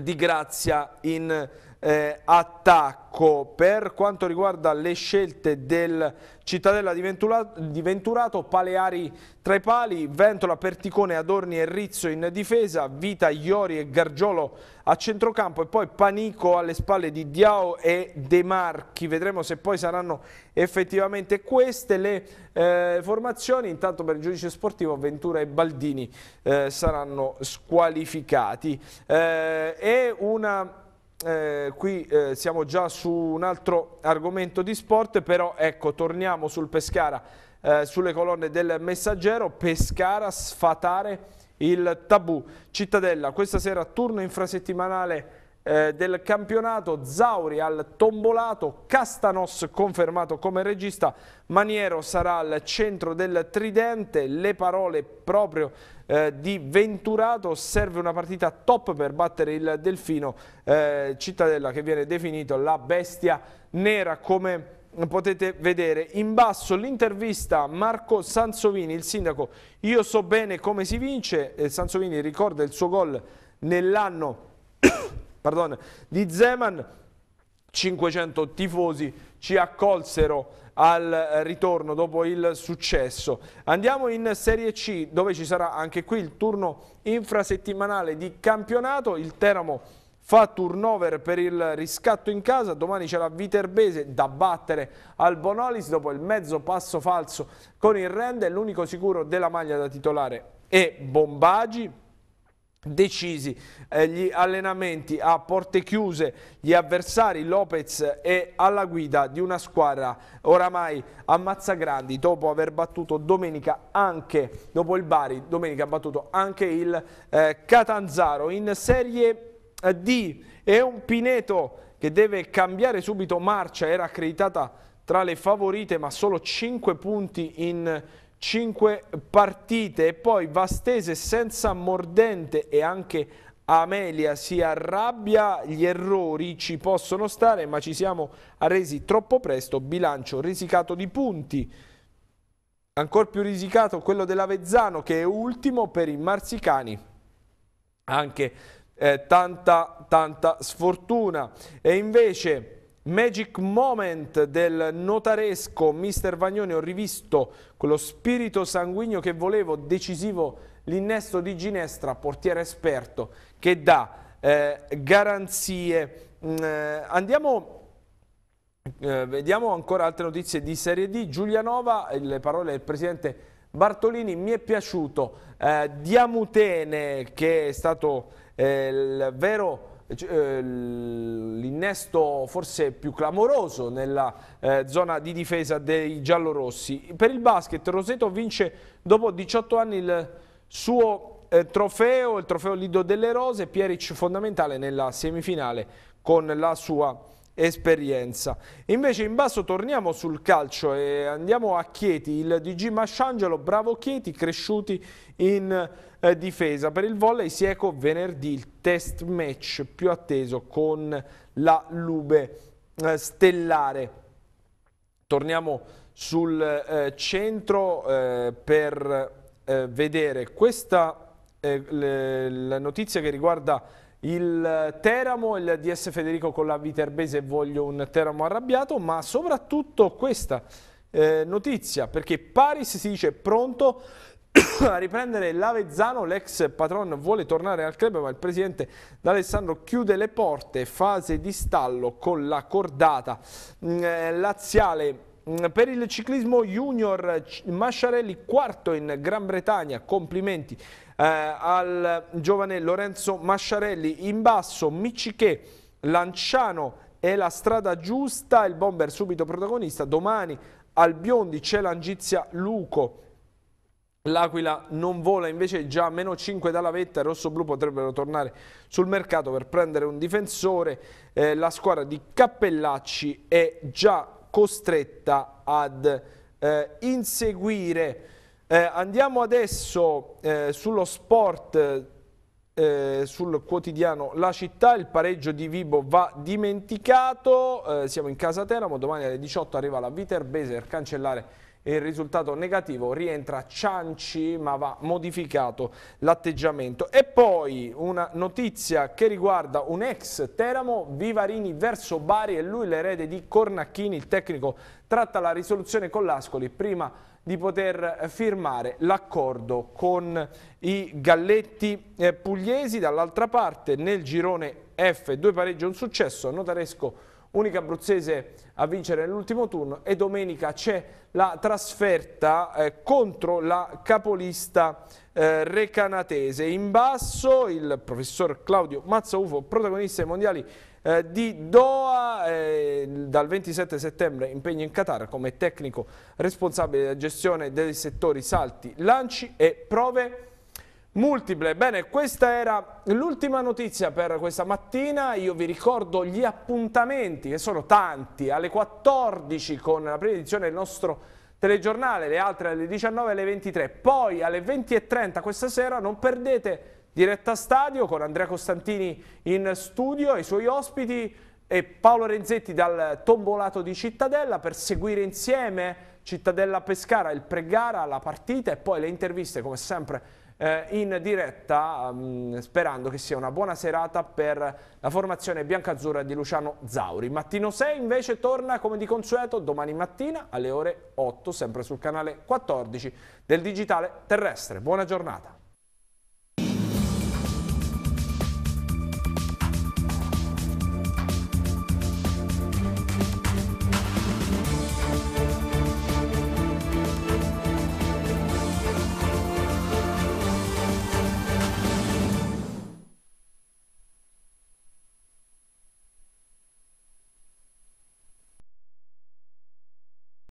Di Grazia in difesa eh, attacco. Per quanto riguarda le scelte del Cittadella di Venturato, di Venturato Paleari tra i pali, Ventola, Perticone, Adorni e Rizzo in difesa, Vita, Iori e Gargiolo a centrocampo e poi Panico alle spalle di Diao e De Marchi. Vedremo se poi saranno effettivamente queste le eh, formazioni. Intanto per il giudice sportivo Ventura e Baldini eh, saranno squalificati. Eh, è una eh, qui eh, siamo già su un altro argomento di sport, però ecco, torniamo sul Pescara, eh, sulle colonne del Messaggero, Pescara sfatare il tabù. Cittadella, questa sera turno infrasettimanale eh, del campionato, Zauri al tombolato, Castanos confermato come regista, Maniero sarà al centro del tridente, le parole proprio eh, di Venturato, serve una partita top per battere il Delfino, eh, Cittadella che viene definito la bestia nera come potete vedere in basso l'intervista Marco Sansovini, il sindaco io so bene come si vince, Sansovini ricorda il suo gol nell'anno pardon, di Zeman, 500 tifosi ci accolsero al ritorno dopo il successo. Andiamo in Serie C dove ci sarà anche qui il turno infrasettimanale di campionato, il Teramo fa turnover per il riscatto in casa, domani c'è la Viterbese da battere al Bonolis dopo il mezzo passo falso con il Rende, l'unico sicuro della maglia da titolare è Bombagi, decisi eh, gli allenamenti a porte chiuse, gli avversari Lopez è alla guida di una squadra oramai a Mazzagrandi dopo aver battuto domenica anche, dopo il Bari, domenica ha battuto anche il eh, Catanzaro in Serie eh, D è un Pineto che deve cambiare subito marcia, era accreditata tra le favorite ma solo 5 punti in 5 partite e poi Vastese senza mordente e anche Amelia si arrabbia, gli errori ci possono stare ma ci siamo arresi troppo presto, bilancio risicato di punti. Ancora più risicato quello dell'Avezzano che è ultimo per i marsicani. Anche eh, tanta, tanta sfortuna. E invece Magic moment del notaresco, mister Vagnone, ho rivisto quello spirito sanguigno che volevo, decisivo l'innesto di Ginestra, portiere esperto, che dà eh, garanzie. Mm, eh, andiamo eh, vediamo ancora altre notizie di Serie D. Giulianova, le parole del presidente Bartolini, mi è piaciuto. Eh, Diamutene, che è stato eh, il vero eh, cioè, eh, l'innesto forse più clamoroso nella eh, zona di difesa dei giallorossi. Per il basket Roseto vince dopo 18 anni il suo eh, trofeo, il trofeo Lido delle Rose, Pieric fondamentale nella semifinale con la sua esperienza. Invece in basso torniamo sul calcio e andiamo a Chieti, il DG Masciangelo, bravo Chieti, cresciuti in eh, difesa. Per il volley si Sieco venerdì il test match più atteso con la Lube eh, Stellare. Torniamo sul eh, centro eh, per eh, vedere questa eh, la notizia che riguarda il Teramo, il DS Federico con la Viterbese voglio un Teramo arrabbiato, ma soprattutto questa eh, notizia, perché Paris si dice pronto a riprendere l'Avezzano, l'ex patron vuole tornare al club ma il presidente D'Alessandro chiude le porte, fase di stallo con la cordata mm, eh, laziale. Mm, per il ciclismo junior Masciarelli quarto in Gran Bretagna, complimenti eh, al giovane Lorenzo Masciarelli, in basso Micichè, Lanciano è la strada giusta, il bomber subito protagonista, domani al Biondi c'è l'Angizia Luco, L'Aquila non vola, invece già a meno 5 dalla vetta, rosso-blu potrebbero tornare sul mercato per prendere un difensore. Eh, la squadra di Cappellacci è già costretta ad eh, inseguire eh, andiamo adesso eh, sullo sport, eh, sul quotidiano La Città, il pareggio di Vibo va dimenticato, eh, siamo in casa Teramo, domani alle 18 arriva la Viterbese per cancellare il risultato negativo, rientra Cianci ma va modificato l'atteggiamento. E poi una notizia che riguarda un ex Teramo, Vivarini verso Bari e lui l'erede di Cornacchini, il tecnico tratta la risoluzione con l'Ascoli prima di poter firmare l'accordo con i Galletti eh, pugliesi. Dall'altra parte nel girone F due pareggi un successo, notaresco unica abruzzese a vincere nell'ultimo turno e domenica c'è la trasferta eh, contro la capolista eh, recanatese. In basso il professor Claudio Mazzaufo, protagonista dei mondiali eh, di Doha, eh, dal 27 settembre impegno in Qatar come tecnico responsabile della gestione dei settori salti, lanci e prove multiple. Bene, questa era l'ultima notizia per questa mattina. Io vi ricordo gli appuntamenti, che sono tanti, alle 14 con la prima edizione del nostro telegiornale, le altre alle 19 e alle 23. Poi alle 20 e 30 questa sera non perdete Diretta stadio con Andrea Costantini in studio e i suoi ospiti e Paolo Renzetti dal tombolato di Cittadella per seguire insieme Cittadella Pescara, il pre-gara, la partita e poi le interviste come sempre eh, in diretta mh, mm, sperando che sia una buona serata per la formazione biancazzurra di Luciano Zauri. Mattino 6 invece torna come di consueto domani mattina alle ore 8 sempre sul canale 14 del digitale terrestre. Buona giornata.